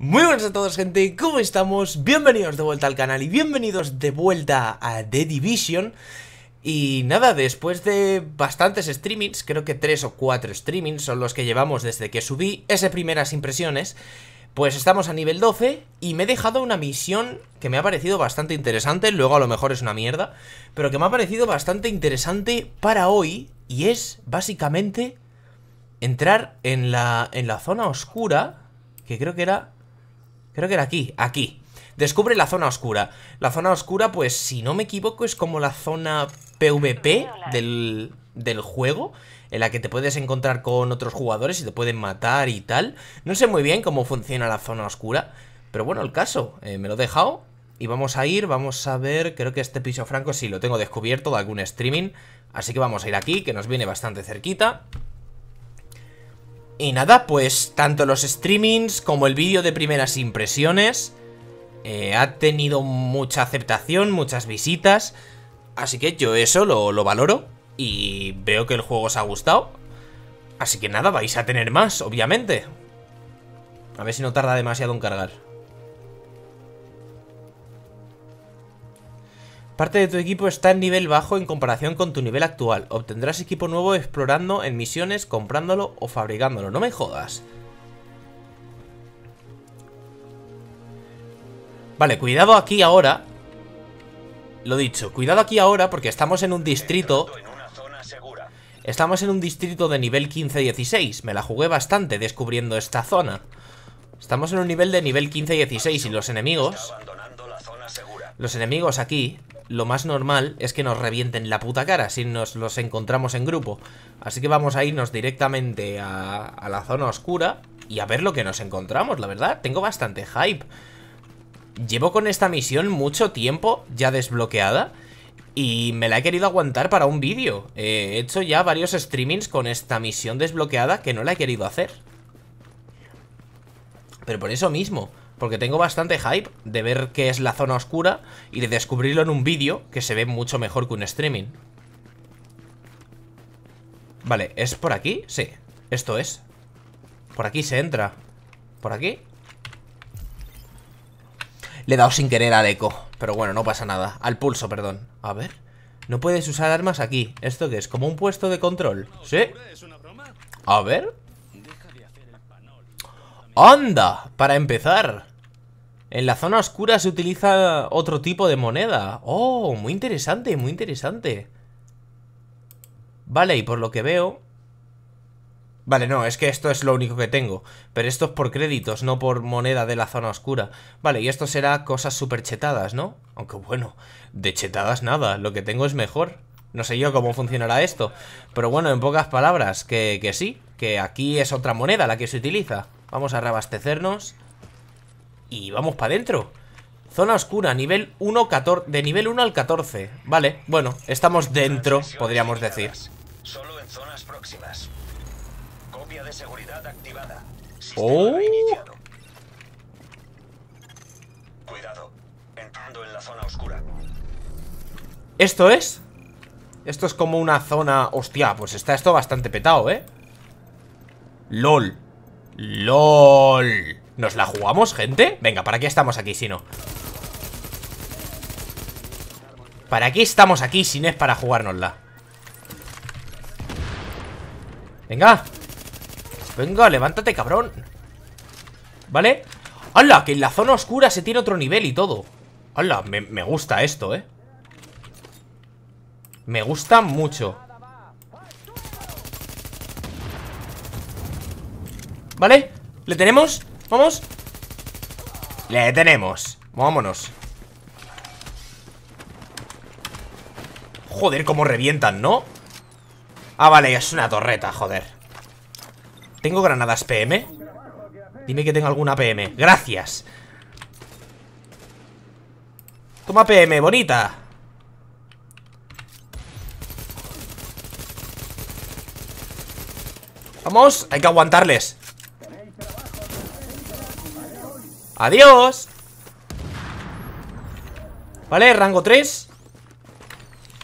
Muy buenas a todos gente, ¿cómo estamos? Bienvenidos de vuelta al canal y bienvenidos de vuelta a The Division Y nada, después de bastantes streamings, creo que tres o cuatro streamings son los que llevamos desde que subí ese primeras impresiones Pues estamos a nivel 12 y me he dejado una misión que me ha parecido bastante interesante, luego a lo mejor es una mierda Pero que me ha parecido bastante interesante para hoy y es básicamente entrar en la, en la zona oscura que creo que era Creo que era aquí, aquí. Descubre la zona oscura. La zona oscura, pues, si no me equivoco, es como la zona PvP del, del juego en la que te puedes encontrar con otros jugadores y te pueden matar y tal. No sé muy bien cómo funciona la zona oscura, pero bueno, el caso, eh, me lo he dejado y vamos a ir, vamos a ver, creo que este piso franco sí lo tengo descubierto de algún streaming, así que vamos a ir aquí, que nos viene bastante cerquita. Y nada, pues tanto los streamings como el vídeo de primeras impresiones eh, ha tenido mucha aceptación, muchas visitas. Así que yo eso lo, lo valoro y veo que el juego os ha gustado. Así que nada, vais a tener más, obviamente. A ver si no tarda demasiado en cargar. Parte de tu equipo está en nivel bajo en comparación con tu nivel actual. Obtendrás equipo nuevo explorando en misiones, comprándolo o fabricándolo. No me jodas. Vale, cuidado aquí ahora. Lo dicho, cuidado aquí ahora porque estamos en un distrito... Estamos en un distrito de nivel 15-16. Me la jugué bastante descubriendo esta zona. Estamos en un nivel de nivel 15-16 y los enemigos... Los enemigos aquí, lo más normal es que nos revienten la puta cara si nos los encontramos en grupo. Así que vamos a irnos directamente a, la zona oscura y a ver lo que nos encontramos, la verdad. Tengo bastante hype. Llevo con esta misión mucho tiempo ya desbloqueada y me la he querido aguantar para un vídeo. Eh, he hecho ya varios streamings con esta misión desbloqueada que no la he querido hacer. Pero por eso mismo, porque tengo bastante hype de ver qué es la zona oscura y de descubrirlo en un vídeo que se ve mucho mejor que un streaming. Vale, ¿es por aquí? Sí, esto es. Por aquí se entra. ¿Por aquí? Le he dado sin querer al eco, pero bueno, no pasa nada. Al pulso, perdón. A ver. No puedes usar armas aquí. ¿Esto qué es? ¿Como un puesto de control? ¿Sí? A ver. ¡Anda! Para empezar. En la zona oscura se utiliza otro tipo de moneda. Oh, muy interesante, muy interesante. Vale, y por lo que veo... Vale, no, es que esto es lo único que tengo. Pero esto es por créditos, no por moneda de la zona oscura. Vale, y esto será cosas súper chetadas, ¿no? Aunque bueno, de chetadas nada, lo que tengo es mejor. No sé yo cómo funcionará esto. Pero bueno, en pocas palabras, que, que sí, que aquí es otra moneda la que se utiliza. Vamos a reabastecernos. Y vamos para adentro Zona oscura, nivel 1, 14, de nivel 1 al 14 Vale, bueno, estamos dentro, podríamos decir Solo en zonas próximas Copia de seguridad activada Oh Cuidado, entrando en la zona oscura ¿Esto es? Esto es como una zona... Hostia, pues está esto bastante petado, ¿eh? LOL LOL ¿Nos la jugamos, gente? Venga, ¿para qué estamos aquí si no? ¿Para qué estamos aquí si no es para jugárnosla? Venga Venga, levántate, cabrón ¿Vale? ¡Hala! Que en la zona oscura se tiene otro nivel y todo ¡Hala! Me, gusta esto, ¿eh? Me gusta mucho ¿Vale? ¿Le tenemos? Vamos Le tenemos Vámonos Joder, cómo revientan, ¿no? Ah, vale, es una torreta, joder ¿Tengo granadas PM? Dime que tengo alguna PM Gracias Toma PM, bonita Vamos, hay que aguantarles ¡Adiós! Vale, rango 3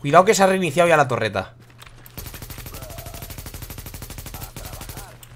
Cuidado que se ha reiniciado ya la torreta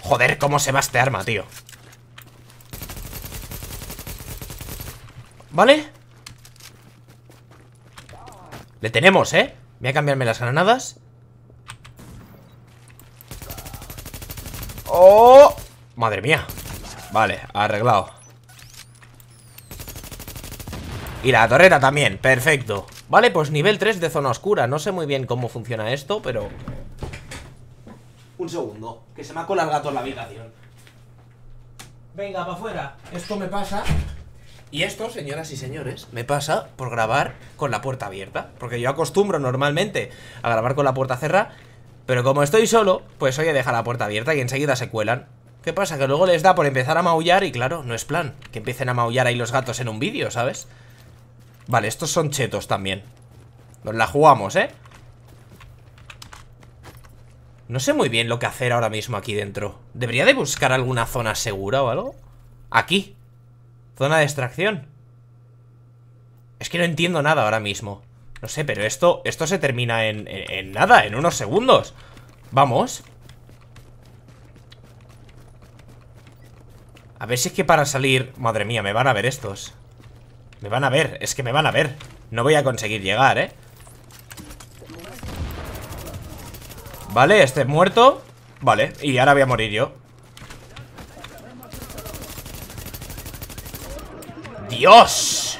Joder, cómo se va este arma, tío ¿Vale? Le tenemos, ¿eh? Voy a cambiarme las granadas ¡Oh! Madre mía Vale, arreglado y la torreta también, perfecto Vale, pues nivel 3 de zona oscura No sé muy bien cómo funciona esto, pero... Un segundo, que se me ha colado el gato en la habitación Venga, para afuera Esto me pasa y esto, señoras y señores, me pasa por grabar con la puerta abierta. Porque yo acostumbro normalmente a grabar con la puerta cerrada. Pero como estoy solo, pues oye, deja la puerta abierta y enseguida se cuelan. ¿Qué pasa? Que luego les da por empezar a maullar y claro, no es plan. Que empiecen a maullar ahí los gatos en un vídeo, ¿sabes? Vale, estos son chetos también Nos la jugamos, ¿eh? No sé muy bien lo que hacer ahora mismo aquí dentro Debería de buscar alguna zona segura o algo Aquí Zona de extracción Es que no entiendo nada ahora mismo No sé, pero esto, esto se termina en, en nada, en unos segundos Vamos A ver si es que para salir Madre mía, me van a ver estos me van a ver, es que me van a ver No voy a conseguir llegar, ¿eh? Vale, este es muerto Vale, y ahora voy a morir yo ¡Dios!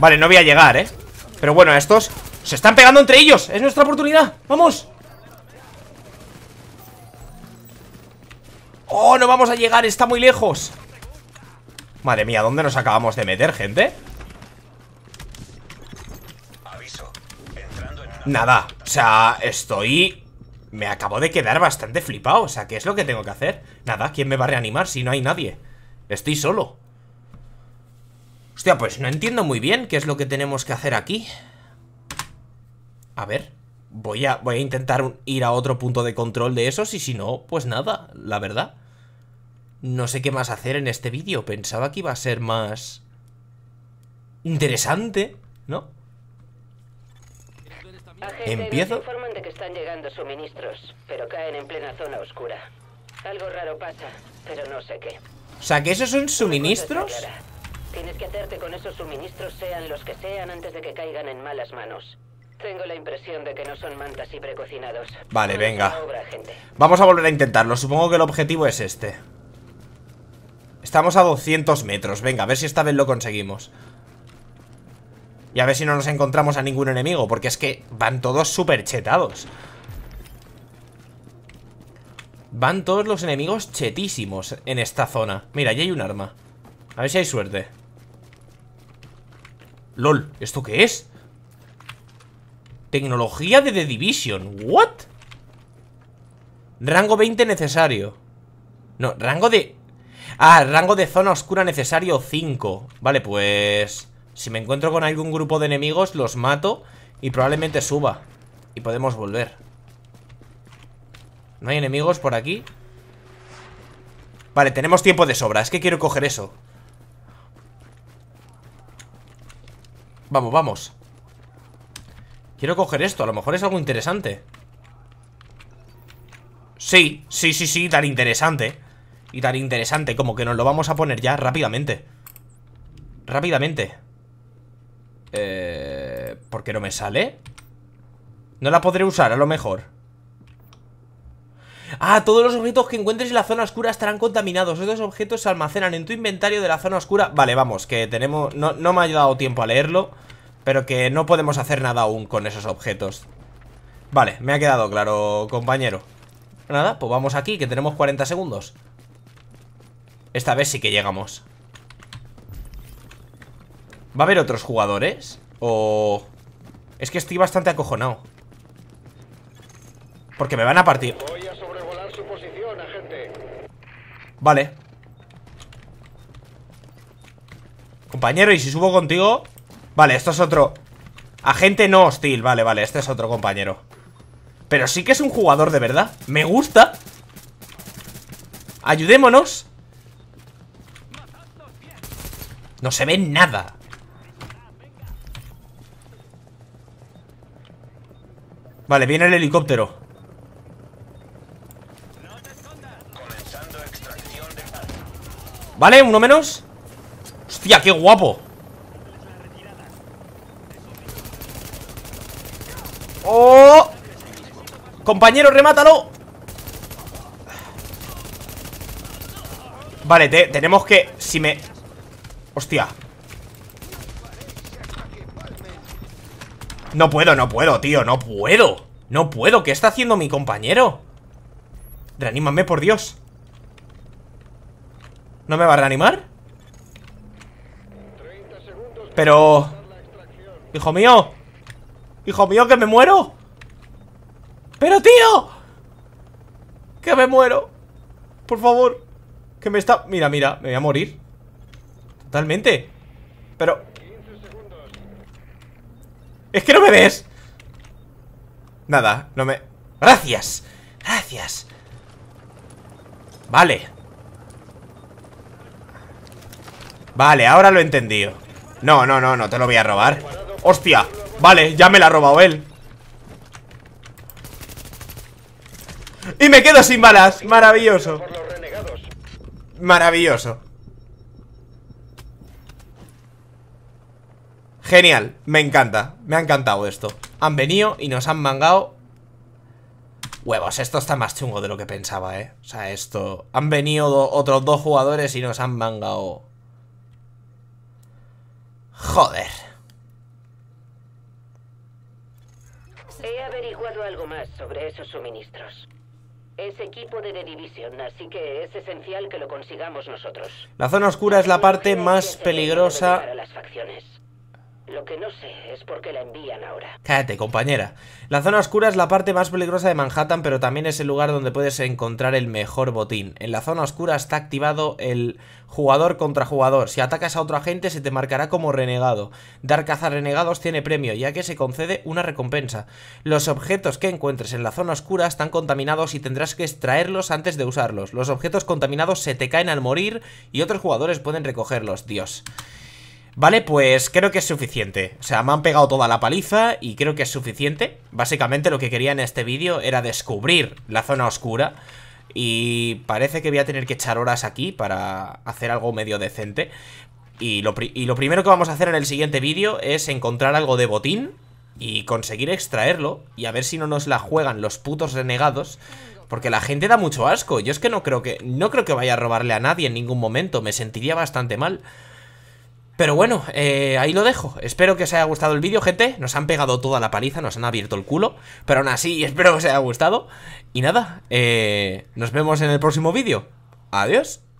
Vale, no voy a llegar, ¿eh? Pero bueno, estos se están pegando entre ellos Es nuestra oportunidad, ¡vamos! ¡Oh, no vamos a llegar! ¡Está muy lejos! Madre mía, ¿dónde nos acabamos de meter, gente? Nada, o sea, estoy... Me acabo de quedar bastante flipado O sea, ¿qué es lo que tengo que hacer? Nada, ¿quién me va a reanimar si no hay nadie? Estoy solo Hostia, pues no entiendo muy bien qué es lo que tenemos que hacer aquí A ver Voy a, voy a intentar ir a otro punto de control de esos Y si no, pues nada, la verdad no sé qué más hacer en este vídeo. Pensaba que iba a ser más... Interesante, ¿no? ¿Empiezo? informan de que están llegando suministros, pero caen en plena zona oscura. Algo raro pasa, pero no sé qué. O sea, que esos son suministros. Tienes que hacerte con esos suministros, sean los que sean, antes de que caigan en malas manos. Tengo la impresión de que no son mantas y precocinados. Vale, venga. Vamos a volver a intentarlo. Supongo que el objetivo es este. Estamos a 200 metros Venga, a ver si esta vez lo conseguimos Y a ver si no nos encontramos a ningún enemigo Porque es que van todos súper chetados Van todos los enemigos chetísimos en esta zona Mira, allí hay un arma A ver si hay suerte LOL, ¿esto qué es? Tecnología de The Division ¿What? Rango 20 necesario No, rango de Ah, rango de zona oscura necesario 5 Vale, pues... Si me encuentro con algún grupo de enemigos, los mato Y probablemente suba Y podemos volver ¿No hay enemigos por aquí? Vale, tenemos tiempo de sobra Es que quiero coger eso Vamos, vamos Quiero coger esto, a lo mejor es algo interesante Sí, sí, sí, sí, tan interesante y tan interesante como que nos lo vamos a poner ya rápidamente. Rápidamente. Eh, ¿Por qué no me sale? No la podré usar, a lo mejor. Ah, todos los objetos que encuentres en la zona oscura estarán contaminados. Estos objetos se almacenan en tu inventario de la zona oscura. Vale, vamos, que tenemos... No, me ha ayudado tiempo a leerlo, pero que no podemos hacer nada aún con esos objetos. Vale, me ha quedado claro, compañero. Nada, pues vamos aquí, que tenemos 40 segundos. Esta vez sí que llegamos ¿Va a haber otros jugadores? O... Es que estoy bastante acojonado Porque me van a partir Voy a sobrevolar su posición, agente. Vale Compañero, ¿y si subo contigo? Vale, esto es otro Agente no hostil, vale, vale, este es otro compañero Pero sí que es un jugador de verdad Me gusta Ayudémonos No se ve nada. Vale, viene el helicóptero. Vale, uno menos. Hostia, qué guapo. ¡Oh! Compañero, remátalo. Vale, tenemos que... Si me... Hostia No puedo, no puedo, tío, no puedo No puedo, ¿qué está haciendo mi compañero? Reanímame, por Dios ¿No me va a reanimar? Pero... Hijo mío Hijo mío, que me muero Pero tío Que me muero Por favor Que me está... Mira, mira, me voy a morir Totalmente Pero Es que no me ves Nada, no me... ¡Gracias! ¡Gracias! Vale Vale, ahora lo he entendido No, no, no, no te lo voy a robar ¡Hostia! Vale, ya me la ha robado él Y me quedo sin balas Maravilloso Maravilloso Genial, me encanta, me ha encantado esto Han venido y nos han mangado Huevos, esto está más chungo de lo que pensaba, eh O sea, esto... Han venido otros dos jugadores y nos han mangado Joder averiguado algo más sobre esos suministros es equipo de así que es esencial que lo consigamos nosotros. La zona oscura es la parte más peligrosa. Las facciones. Lo que no sé es por qué la envían ahora. Cállate, compañera. La zona oscura es la parte más peligrosa de Manhattan, pero también es el lugar donde puedes encontrar el mejor botín. En la zona oscura está activado el jugador contra jugador. Si atacas a otro agente, se te marcará como renegado. Dar caza a renegados tiene premio, ya que se concede una recompensa. Los objetos que encuentres en la zona oscura están contaminados y tendrás que extraerlos antes de usarlos. Los objetos contaminados se te caen al morir y otros jugadores pueden recogerlos. Dios. Vale, pues creo que es suficiente O sea, me han pegado toda la paliza y creo que es suficiente Básicamente lo que quería en este vídeo era descubrir la zona oscura Y parece que voy a tener que echar horas aquí para hacer algo medio decente y lo, primero que vamos a hacer en el siguiente vídeo es encontrar algo de botín y conseguir extraerlo y a ver si no nos la juegan los putos renegados porque la gente da mucho asco. Yo es que no creo que no creo que vaya a robarle a nadie en ningún momento, me sentiría bastante mal. Pero bueno, eh, ahí lo dejo. Espero que os haya gustado el vídeo, gente. Nos han pegado toda la paliza, nos han abierto el culo. Pero aún así, espero que os haya gustado. Y nada, eh, nos vemos en el próximo vídeo. Adiós.